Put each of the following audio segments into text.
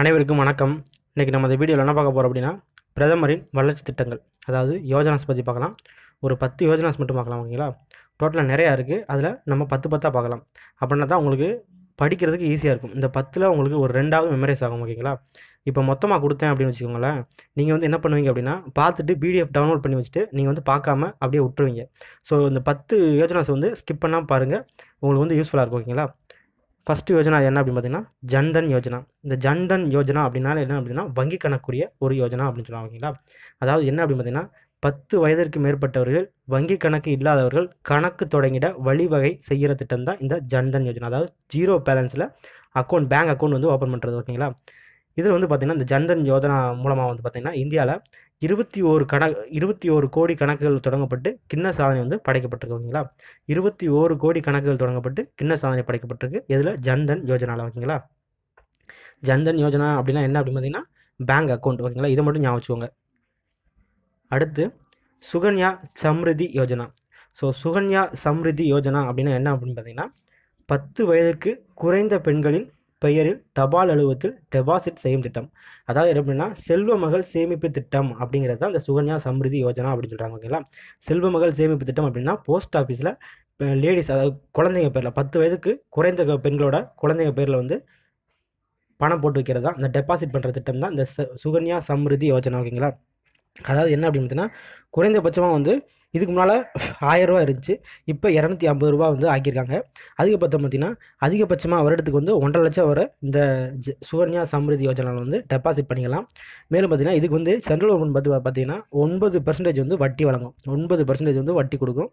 அனைவருக்கும் வணக்கம் இன்றைக்கி நம்ம இந்த வீடியோவில் என்ன பார்க்க போகிறோம் அப்படின்னா பிரதமரின் வளர்ச்சி திட்டங்கள் அதாவது யோஜனாஸ் பற்றி பார்க்கலாம் ஒரு பத்து யோஜனாஸ் மட்டும் பார்க்கலாம் ஓகேங்களா டோட்டலாக நிறையா இருக்குது அதில் நம்ம பத்து பத்தாக பார்க்கலாம் அப்படின்னா தான் உங்களுக்கு படிக்கிறதுக்கு ஈஸியாக இருக்கும் இந்த பத்தில் உங்களுக்கு ஒரு ரெண்டாவது மெமரைஸ் ஆகும் ஓகேங்களா இப்போ மொத்தமாக கொடுத்தேன் அப்படின்னு வச்சுக்கோங்களேன் நீங்கள் வந்து என்ன பண்ணுவீங்க அப்படின்னா பார்த்துட்டு பிடிஎஃப் டவுன்லோட் பண்ணி வச்சுட்டு நீங்கள் வந்து பார்க்காம அப்படியே விட்டுருவீங்க ஸோ இந்த பத்து யோஜனாஸ் வந்து ஸ்கிப் பண்ணால் பாருங்கள் உங்களுக்கு வந்து யூஸ்ஃபுல்லாக இருக்கும் ஓகேங்களா ஃபஸ்ட்டு யோஜனா அது என்ன அப்படின்னு பார்த்தீங்கன்னா ஜன்தன் யோஜனா இந்த ஜன்தன் யோஜனா அப்படின்னால என்ன அப்படின்னா வங்கி கணக்குரிய ஒரு யோஜனா அப்படின்னு சொல்லுவாங்க ஓகேங்களா அதாவது என்ன அப்படின்னு பார்த்தீங்கன்னா பத்து வயதிற்கு மேற்பட்டவர்கள் வங்கி கணக்கு இல்லாதவர்கள் கணக்கு தொடங்கிட வழிவகை செய்கிற திட்டம் தான் இந்த ஜன்தன் யோஜனா அதாவது ஜீரோ பேலன்ஸில் அக்கௌண்ட் பேங்க் அக்கௌண்ட் வந்து ஓப்பன் பண்ணுறது ஓகேங்களா இதில் வந்து பார்த்திங்கன்னா இந்த ஜன்தன் யோஜனா மூலமாக வந்து பார்த்திங்கன்னா இந்தியாவில் இருபத்தி ஓரு கண இருபத்தி ஓரு கோடி கணக்குகள் தொடங்கப்பட்டு கிண்ண சாதனை வந்து படைக்கப்பட்டிருக்கு ஓகேங்களா இருபத்தி ஓரு கோடி கணக்குகள் தொடங்கப்பட்டு கிண்ண சாதனை படைக்கப்பட்டிருக்கு இதில் ஜன்தன் யோஜனாவில் ஓகேங்களா ஜன்தன் யோஜனா அப்படின்னா என்ன அப்படின்னு பார்த்தீங்கன்னா பேங்க் அக்கௌண்ட் ஓகேங்களா இதை மட்டும் ஞாபகம் அடுத்து சுகன்யா சம்ருதி யோஜனா ஸோ சுகன்யா சம்ருதி யோஜனா அப்படின்னா என்ன அப்படின்னு பார்த்தீங்கன்னா பத்து வயதிற்கு குறைந்த பெண்களின் பெயரில் தபால் அலுவலகத்தில் டெபாசிட் செய்யும் திட்டம் அதாவது எப்படின்னா செல்வ மகள் சேமிப்பு திட்டம் அப்படிங்கிறது தான் இந்த சுகன்யா சமிருதி யோஜனா அப்படின்னு சொல்கிறாங்க ஓகேங்களா செல்வ மகள் சேமிப்பு திட்டம் அப்படின்னா போஸ்ட் ஆஃபீஸில் லேடிஸ் அதாவது குழந்தைங்க பேரில் பத்து வயதுக்கு குறைந்த பெண்களோட குழந்தைங்க பேரில் வந்து பணம் போட்டு வைக்கிறது தான் இந்த டெபாசிட் பண்ணுற திட்டம் தான் இந்த சுகன்யா சமிருதி யோஜனா ஓகேங்களா அதாவது என்ன அப்படின்னு பார்த்தீங்கன்னா குறைந்தபட்சமாக வந்து இதுக்கு முன்னால் ஆயரூவா இருந்துச்சு இப்போ இரநூத்தி ஐம்பது ரூபா வந்து ஆக்கியிருக்காங்க பார்த்தோம் பார்த்தீங்கன்னா அதிகபட்சமாக வருடத்துக்கு வந்து ஒன்றரை லட்சம் வர இந்த ஜ சுகன்யா சமிருதி யோஜனாவில் வந்து டெபாசிட் பண்ணிக்கலாம் மேலும் பார்த்தீங்கன்னா இதுக்கு வந்து சென்ட்ரல் கவர்மெண்ட் பார்த்து பார்த்தீங்கன்னா ஒன்பது பர்சன்டேஜ் வந்து வட்டி வழங்கும் ஒன்பது பர்சன்டேஜ் வந்து வட்டி கொடுக்கும்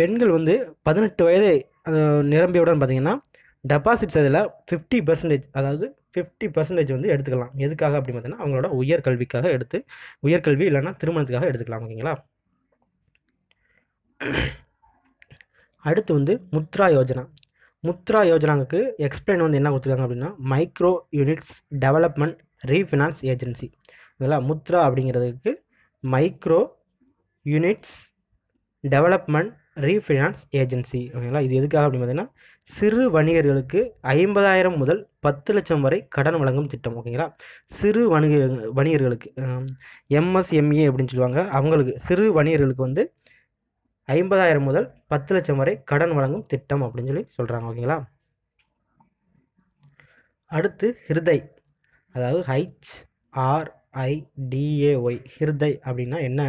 பெண்கள் வந்து பதினெட்டு வயது நிரம்பியவுடன் பார்த்தீங்கன்னா டெபாசிட்ஸ் அதில் ஃபிஃப்டி பர்சன்டேஜ் அதாவது ஃபிஃப்டி பர்சன்டேஜ் வந்து எடுத்துக்கலாம் எதுக்காக அப்படின்னு பார்த்தீங்கன்னா அவங்களோட உயர்கல்விக்காக எடுத்து உயர்கல்வி இல்லைன்னா திருமணத்துக்காக எடுத்துக்கலாம் ஓகேங்களா அடுத்து வந்து முத்ரா யோஜனா முத்ரா யோஜனாவுக்கு எக்ஸ்பிளைன் வந்து என்ன கொடுத்துருக்காங்க அப்படின்னா micro units development refinance agency இதெல்லாம் முத்ரா அப்படிங்கிறதுக்கு micro units development refinance agency ஓகேங்களா இது எதுக்காக அப்படின்னு பார்த்தீங்கன்னா சிறு வணிகர்களுக்கு ஐம்பதாயிரம் முதல் பத்து லட்சம் வரை கடன் வழங்கும் திட்டம் ஓகேங்களா சிறு வணிக வணிகர்களுக்கு எம்எஸ்எம்இ e அப்படின்னு சொல்லுவாங்க அவங்களுக்கு சிறு வணிகர்களுக்கு வந்து ஐம்பதாயிரம் முதல் பத்து லட்சம் வரை கடன் வழங்கும் திட்டம் அப்படின்னு சொல்லி சொல்கிறாங்க ஓகேங்களா அடுத்து ஹிருதய் அதாவது ஹைச் ஆர் ஐடிஏஒய் ஹிருதய் அப்படின்னா என்ன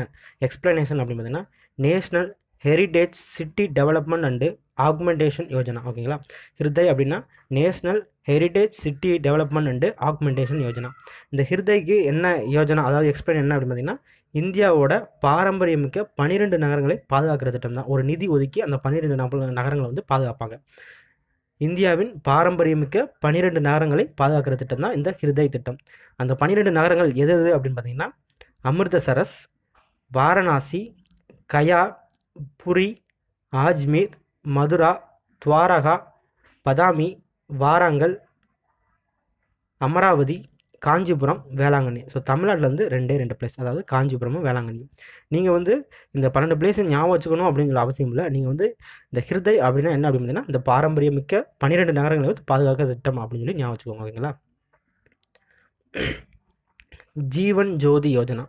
எக்ஸ்பிளனேஷன் அப்படின்னு பார்த்தீங்கன்னா national heritage city development and augmentation Yojana ஓகேங்களா ஹிருதய் அப்படின்னா national heritage city development and augmentation Yojana இந்த ஹிருதய்க்கு என்ன யோஜனா அதாவது எக்ஸ்பிளைன் என்ன அப்படின்னு பார்த்தீங்கன்னா இந்தியாவோட பாரம்பரியமிக்க பனிரெண்டு நகரங்களை பாதுகாக்கிற திட்டம் தான் ஒரு நிதி ஒதுக்கி அந்த பன்னிரெண்டு நகரங்களை வந்து பாதுகாப்பாங்க இந்தியாவின் பாரம்பரியமிக்க பன்னிரெண்டு நகரங்களை பாதுகாக்கிற திட்டம் தான் இந்த ஹிருதய் திட்டம் அந்த பனிரெண்டு நகரங்கள் எது எது அப்படின்னு பார்த்தீங்கன்னா அமிர்தசரஸ் வாரணாசி கயா புரி ஆஜ்மீர் மதுரா துவாரகா பதாமி வாராங்கல் அமராவதி காஞ்சிபுரம் வேளாங்கண்ணி ஸோ தமிழ்நாட்டில் வந்து ரெண்டே ரெண்டு பிளேஸ் அதாவது காஞ்சிபுரமும் வேளாங்கண்ணியும் நீங்கள் வந்து இந்த பன்னெண்டு பிளேஸையும் ஞாபகம் வச்சுக்கணும் அப்படின்னு சொல்ல அவசியம் இல்லை நீங்கள் வந்து இந்த ஹிருதை அப்படின்னா என்ன அப்படின்னா இந்த பாரம்பரிய மிக்க பன்னிரெண்டு நகரங்களை வந்து பாதுகாக்க திட்டம் அப்படின்னு சொல்லி ஞாபகம் வச்சுக்கோங்க ஓகேங்களா ஜீவன் ஜோதி யோஜனா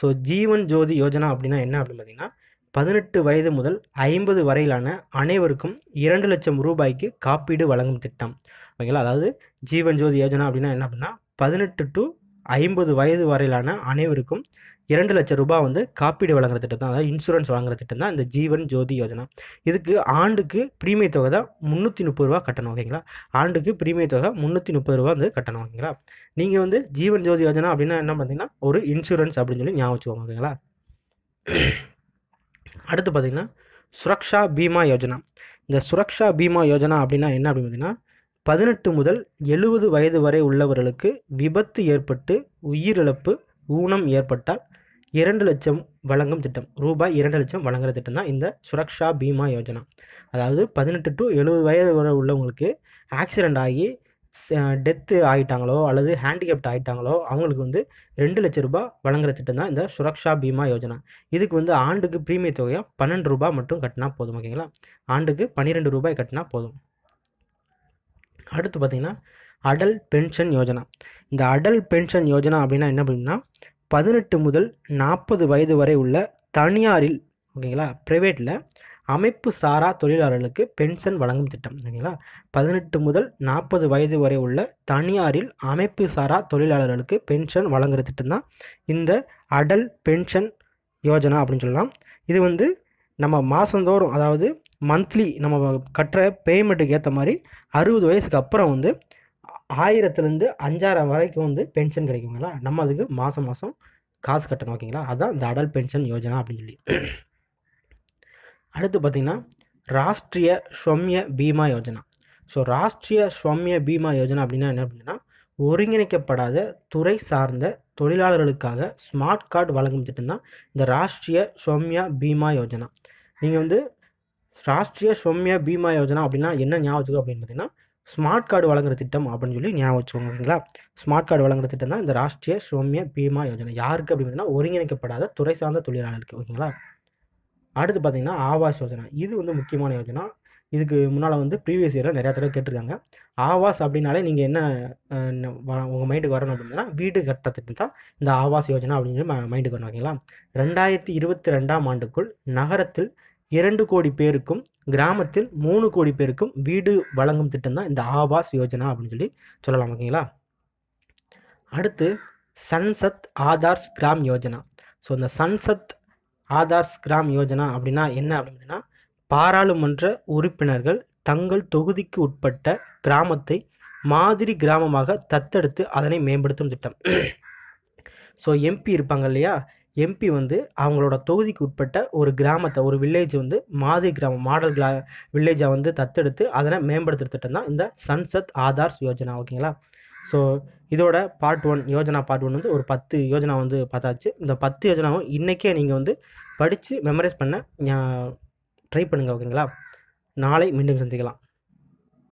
ஸோ ஜீவன் ஜோதி யோஜனா அப்படின்னா என்ன அப்படின்னு பார்த்தீங்கன்னா பதினெட்டு வயது முதல் ஐம்பது வரையிலான அனைவருக்கும் இரண்டு லட்சம் ரூபாய்க்கு காப்பீடு வழங்கும் திட்டம் ஓகேங்களா அதாவது ஜீவன் ஜோதி யோஜனா அப்படின்னா என்ன அப்படின்னா பதினெட்டு டு ஐம்பது வயது வரையிலான அனைவருக்கும் இரண்டு லட்சம் ரூபாய் வந்து காப்பீடு வழங்குற திட்டம் தான் அதாவது இன்சூரன்ஸ் வழங்குற திட்டம் தான் இந்த ஜீவன் ஜோதி யோஜனா இதுக்கு ஆண்டுக்கு பிரீமியம் தொகை தான் முந்நூற்றி முப்பது ரூபா கட்டணும் ஓகேங்களா ஆண்டுக்கு பிரீமியம் தொகை முந்நூற்றி முப்பது ரூபா வந்து கட்டணும் ஓகேங்களா நீங்கள் வந்து ஜீவன் ஜோதி யோஜனா அப்படின்னா என்ன பார்த்தீங்கன்னா ஒரு இன்சூரன்ஸ் அப்படின்னு சொல்லி ஞாபகம் வச்சுக்கோங்க ஓகேங்களா அடுத்து பார்த்திங்கன்னா சுரக்ஷா பீமா யோஜனா இந்த சுரக்ஷா பீமா யோஜனா அப்படின்னா என்ன அப்படின்னு பார்த்திங்கன்னா பதினெட்டு முதல் எழுபது வயது வரை உள்ளவர்களுக்கு விபத்து ஏற்பட்டு உயிரிழப்பு ஊனம் ஏற்பட்டால் இரண்டு லட்சம் வழங்கும் திட்டம் ரூபாய் இரண்டு லட்சம் வழங்குற திட்டம் தான் இந்த சுரக்ஷா பீமா யோஜனா அதாவது பதினெட்டு டு எழுபது வயது வரை உள்ளவங்களுக்கு ஆக்சிடெண்ட் ஆகி டெத்து ஆகிட்டாங்களோ அல்லது ஹேண்டிகேப்ட் ஆகிட்டாங்களோ அவங்களுக்கு வந்து ரெண்டு லட்ச ரூபாய் வழங்குற திட்டம் தான் இந்த சுரக்ஷா பீமா யோஜனா இதுக்கு வந்து ஆண்டுக்கு பிரீமிய தொகையாக பன்னெண்டு ரூபாய் மட்டும் கட்டினா போதும் ஓகேங்களா ஆண்டுக்கு பன்னிரெண்டு ரூபாய் கட்டினா போதும் அடுத்து பார்த்திங்கன்னா அடல் பென்ஷன் யோஜனா இந்த அடல் பென்ஷன் யோஜனா அப்படின்னா என்ன அப்படின்னா பதினெட்டு முதல் நாற்பது வயது வரை உள்ள தனியாரில் ஓகேங்களா ப்ரைவேட்டில் அமைப்பு சாரா தொழிலாளர்களுக்கு பென்ஷன் வழங்கும் திட்டம் சரிங்களா பதினெட்டு முதல் நாற்பது வயது வரை உள்ள தனியாரில் அமைப்பு சாரா தொழிலாளர்களுக்கு பென்ஷன் வழங்குற திட்டம் தான் இந்த அடல் பென்ஷன் யோஜனா அப்படின்னு சொல்லலாம் இது வந்து நம்ம மாதந்தோறும் அதாவது மந்த்லி நம்ம கட்டுற பேமெண்ட்டுக்கு ஏற்ற மாதிரி அறுபது வயசுக்கு அப்புறம் வந்து ஆயிரத்துலேருந்து அஞ்சாயிரம் வரைக்கும் வந்து பென்ஷன் கிடைக்குங்களா நம்ம அதுக்கு மாதம் மாதம் காசு கட்டணும் ஓகேங்களா அதுதான் இந்த அடல் பென்ஷன் யோஜனா அப்படின்னு சொல்லி அடுத்து பார்த்திங்கன்னா ராஷ்ட்ரிய ஸ்வம்ய பீமா யோஜனா ஸோ ராஷ்ட்ரிய ஸ்வம்ய பீமா யோஜனா அப்படின்னா என்ன அப்படின்னா ஒருங்கிணைக்கப்படாத துறை சார்ந்த தொழிலாளர்களுக்காக ஸ்மார்ட் கார்டு வழங்கும் திட்டம் தான் இந்த ராஷ்ட்ரிய ஸ்வம்ய பீமா யோஜனா நீங்கள் வந்து ராஷ்ட்ரிய ஸ்வம்ய பீமா யோஜனா அப்படின்னா என்ன ஞாபகம் அப்படின்னு பார்த்தீங்கன்னா ஸ்மார்ட் கார்டு வழங்குற திட்டம் அப்படின்னு சொல்லி ஞாபகம் வச்சுக்கோங்க ஓகேங்களா ஸ்மார்ட் கார்டு வழங்குற திட்டம் தான் இந்த ராஷ்ட்ரிய ஸ்வம்ய பீமா யோஜனா யாருக்கு அப்படின்னு பார்த்தீங்கன்னா ஒருங்கிணைக்கப்படாத துறை சார்ந்த தொழிலாளர்களுக்கு ஓகேங்களா அடுத்து பார்த்திங்கன்னா ஆவாஸ் யோஜனா இது வந்து முக்கியமான யோஜனா இதுக்கு முன்னால் வந்து ப்ரீவியஸ் இயரில் நிறையா தடவை கேட்டிருக்காங்க ஆவாஸ் அப்படின்னாலே நீங்கள் என்ன உங்கள் மைண்டுக்கு வரணும் அப்படின்னா வீடு கட்டத்துக்கு தான் இந்த ஆவாஸ் யோஜனா அப்படின்னு சொல்லி மைண்டுக்கு வரணும் ஓகேங்களா ரெண்டாயிரத்தி இருபத்தி ரெண்டாம் ஆண்டுக்குள் நகரத்தில் இரண்டு கோடி பேருக்கும் கிராமத்தில் மூணு கோடி பேருக்கும் வீடு வழங்கும் திட்டம் தான் இந்த ஆவாஸ் யோஜனா அப்படின்னு சொல்லி சொல்லலாம் ஓகேங்களா அடுத்து சன்சத் ஆதார்ஸ் கிராம் யோஜனா ஸோ இந்த சன்சத் ஆதார்ஸ் கிராம் யோஜனா அப்படின்னா என்ன அப்படின்னா பாராளுமன்ற உறுப்பினர்கள் தங்கள் தொகுதிக்கு உட்பட்ட கிராமத்தை மாதிரி கிராமமாக தத்தெடுத்து அதனை மேம்படுத்தும் திட்டம் ஸோ எம்பி இருப்பாங்க இல்லையா எம்பி வந்து அவங்களோட தொகுதிக்கு உட்பட்ட ஒரு கிராமத்தை ஒரு வில்லேஜ் வந்து மாதிரி கிராமம் மாடல் கிரா வில்லேஜை வந்து தத்தெடுத்து அதனை மேம்படுத்துகிற திட்டம் தான் இந்த சன்சத் ஆதார்ஸ் யோஜனா ஓகேங்களா ஸோ இதோட part one Yojana part one வந்து ஒரு பத்து யோஜனா வந்து பார்த்தாச்சு இந்த பத்து யோஜனாவும் இன்றைக்கே நீங்கள் வந்து படித்து மெமரைஸ் பண்ண ட்ரை பண்ணுங்கள் ஓகேங்களா நாளை மீண்டும் சந்திக்கலாம்